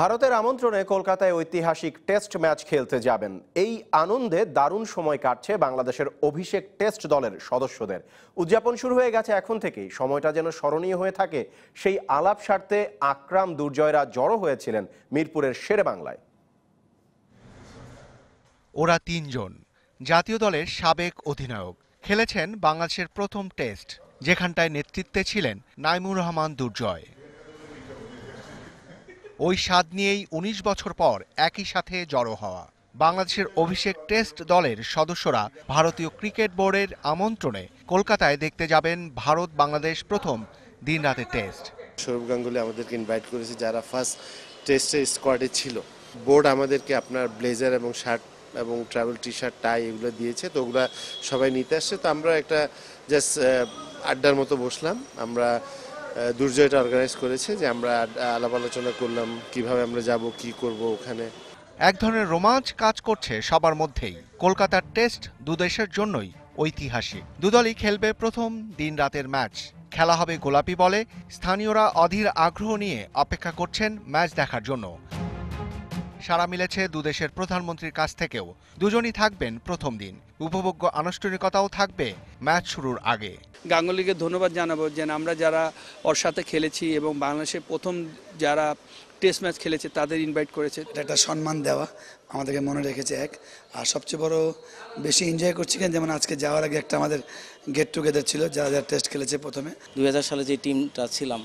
ভারতের আমন্ত্রণে কলকাতায় ঐতিহাসিক টেস্ট ম্যাচ খেলতে যাবেন এই আনন্দে দারুণ সময় কাটছে বাংলাদেশের অভিষেক টেস্ট দলের সদস্যদের উদযাপন শুরু হয়ে গেছে এখন থেকেই সময়টা যেন স্মরণীয় হয়ে থাকে সেই আলাপ স্বার্থে আকরাম দুর্জয়রা জড়ো হয়েছিলেন মিরপুরের শেরে বাংলায় ওরা তিনজন জাতীয় দলের সাবেক অধিনায়ক খেলেছেন বাংলাদেশের প্রথম টেস্ট যেখানটায় নেতৃত্বে ছিলেন নাইমুর রহমান দুর্জয় ওই স্বাদ নিয়েই ১৯ বছর পর একই সাথে জড়ো হওয়া বাংলাদেশের অভিষেক টেস্ট দলের সদস্যরা ভারতীয় ক্রিকেট বোর্ডের আমন্ত্রণে কলকাতায় দেখতে যাবেন ভারত বাংলাদেশ প্রথম দিন রাতে টেস্ট সৌরভ গাঙ্গুলি আমাদেরকে ইনভাইট করেছে যারা ফার্স্ট টেস্টে স্কোয়াডে ছিল বোর্ড আমাদেরকে আপনার ব্লেজার এবং শার্ট এবং ট্রাভেল টি শার্ট টাই এগুলো দিয়েছে তো ওগুলো সবাই নিতে আসছে তো আমরা একটা জাস্ট আড্ডার মতো বসলাম আমরা দুর্জয়টা অর্গানাইজ করেছে যে আমরা আলাপ আলোচনা করলাম কিভাবে আমরা যাব কি করব ওখানে এক ধরনের রোমাঞ্চ কাজ করছে সবার মধ্যেই কলকাতার টেস্ট দুদেশের জন্যই ঐতিহাসিক দুদলই খেলবে প্রথম দিন রাতের ম্যাচ খেলা হবে গোলাপি বলে স্থানীয়রা অধীর আগ্রহ নিয়ে অপেক্ষা করছেন ম্যাচ দেখার জন্য সারা মিলেছে দুদেশের প্রধানমন্ত্রীর কাছ থেকেও দুজনই থাকবেন প্রথম দিন উপভোগ্য আনুষ্ঠানিকতাও থাকবে ম্যাচ শুরুর আগে গাঙ্গুলিকে ধন্যবাদ জানাবো যে আমরা যারা ওর সাথে খেলেছি এবং বাংলাদেশে প্রথম যারা টেস্ট ম্যাচ খেলেছে তাদের ইনভাইট করেছে একটা সম্মান দেওয়া আমাদেরকে মনে রেখেছে এক আর সবচেয়ে বড় বেশি এনজয় করছি কেন যেমন আজকে যাওয়ার আগে একটা আমাদের গেট টুগেদার ছিল যারা যারা টেস্ট খেলেছে প্রথমে দু সালে যে টিমটা ছিলাম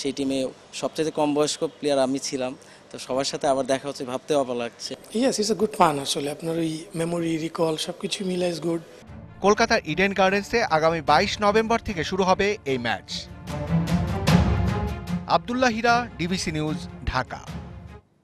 সেই টিমে সবচেয়ে কম বয়স্ক প্লেয়ার আমি ছিলাম তো সবার সাথে আবার দেখা হচ্ছে ভাবতে অবাক লাগছে yes it's a good fun আসলে আপনার ওই মেমোরি রিকল সবকিছু মিলে ইজ গুড কলকাতার ইডেন গার্ডেন্সে আগামী 22 নভেম্বর থেকে শুরু হবে এই match Abdullah Hira DBC news Dhaka